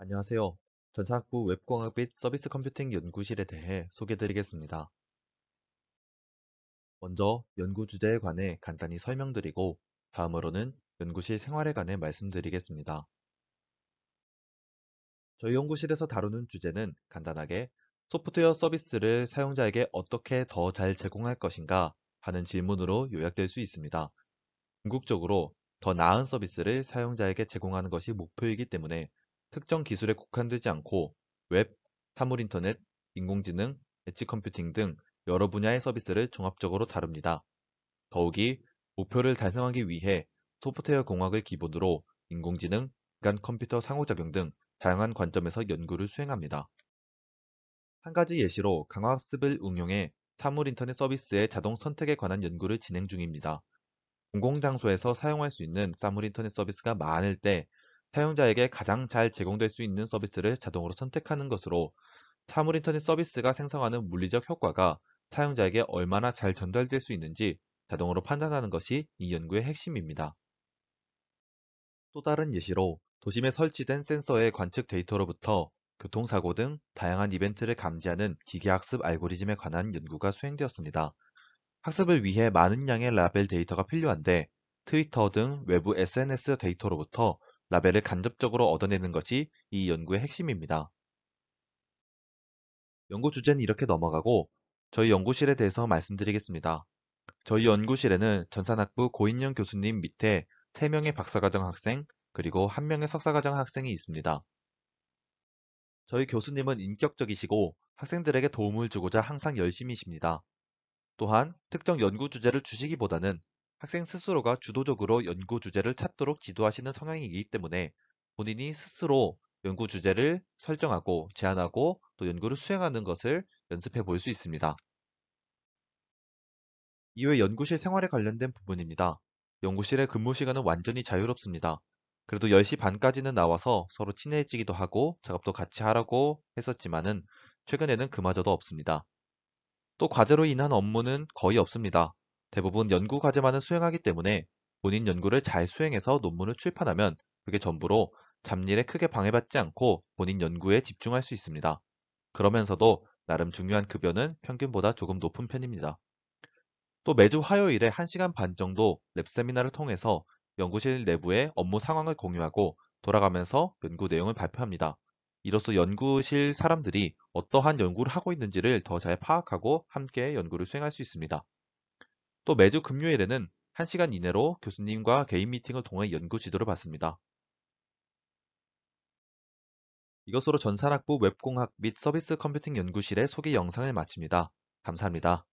안녕하세요. 전자학부 웹공학 및 서비스 컴퓨팅 연구실에 대해 소개드리겠습니다. 먼저 연구 주제에 관해 간단히 설명드리고 다음으로는 연구실 생활에 관해 말씀드리겠습니다. 저희 연구실에서 다루는 주제는 간단하게 소프트웨어 서비스를 사용자에게 어떻게 더 잘 제공할 것인가 하는 질문으로 요약될 수 있습니다. 궁극적으로 더 나은 서비스를 사용자에게 제공하는 것이 목표이기 때문에 특정 기술에 국한되지 않고 웹, 사물인터넷, 인공지능, 엣지 컴퓨팅 등 여러 분야의 서비스를 종합적으로 다룹니다. 더욱이 목표를 달성하기 위해 소프트웨어 공학을 기본으로 인공지능, 인간 컴퓨터 상호작용 등 다양한 관점에서 연구를 수행합니다. 한 가지 예시로 강화학습을 응용해 사물 인터넷 서비스의 자동 선택에 관한 연구를 진행 중입니다. 공공장소에서 사용할 수 있는 사물 인터넷 서비스가 많을 때 사용자에게 가장 잘 제공될 수 있는 서비스를 자동으로 선택하는 것으로 사물 인터넷 서비스가 생성하는 물리적 효과가 사용자에게 얼마나 잘 전달될 수 있는지 자동으로 판단하는 것이 이 연구의 핵심입니다. 또 다른 예시로 도심에 설치된 센서의 관측 데이터로부터 교통사고 등 다양한 이벤트를 감지하는 기계학습 알고리즘에 관한 연구가 수행되었습니다. 학습을 위해 많은 양의 라벨 데이터가 필요한데 트위터 등 외부 SNS 데이터로부터 라벨을 간접적으로 얻어내는 것이 이 연구의 핵심입니다. 연구 주제는 이렇게 넘어가고 저희 연구실에 대해서 말씀드리겠습니다. 저희 연구실에는 전산학부 고인영 교수님 밑에 3명의 박사과정 학생 그리고 1명의 석사과정 학생이 있습니다. 저희 교수님은 인격적이시고 학생들에게 도움을 주고자 항상 열심이십니다. 또한 특정 연구 주제를 주시기보다는 학생 스스로가 주도적으로 연구 주제를 찾도록 지도하시는 성향이기 때문에 본인이 스스로 연구 주제를 설정하고 제안하고 또 연구를 수행하는 것을 연습해 볼 수 있습니다. 이외 연구실 생활에 관련된 부분입니다. 연구실의 근무 시간은 완전히 자유롭습니다. 그래도 10시 반까지는 나와서 서로 친해지기도 하고 작업도 같이 하라고 했었지만은 최근에는 그마저도 없습니다. 또 과제로 인한 업무는 거의 없습니다. 대부분 연구 과제만은 수행하기 때문에 본인 연구를 잘 수행해서 논문을 출판하면 그게 전부로 잡일에 크게 방해받지 않고 본인 연구에 집중할 수 있습니다. 그러면서도 나름 중요한 급여는 평균보다 조금 높은 편입니다. 또 매주 화요일에 1시간 반 정도 랩 세미나를 통해서 연구실 내부의 업무 상황을 공유하고 돌아가면서 연구 내용을 발표합니다. 이로써 연구실 사람들이 어떠한 연구를 하고 있는지를 더 잘 파악하고 함께 연구를 수행할 수 있습니다. 또 매주 금요일에는 1시간 이내로 교수님과 개인 미팅을 통해 연구 지도를 받습니다. 이것으로 전산학부 웹공학 및 서비스 컴퓨팅 연구실의 소개 영상을 마칩니다. 감사합니다.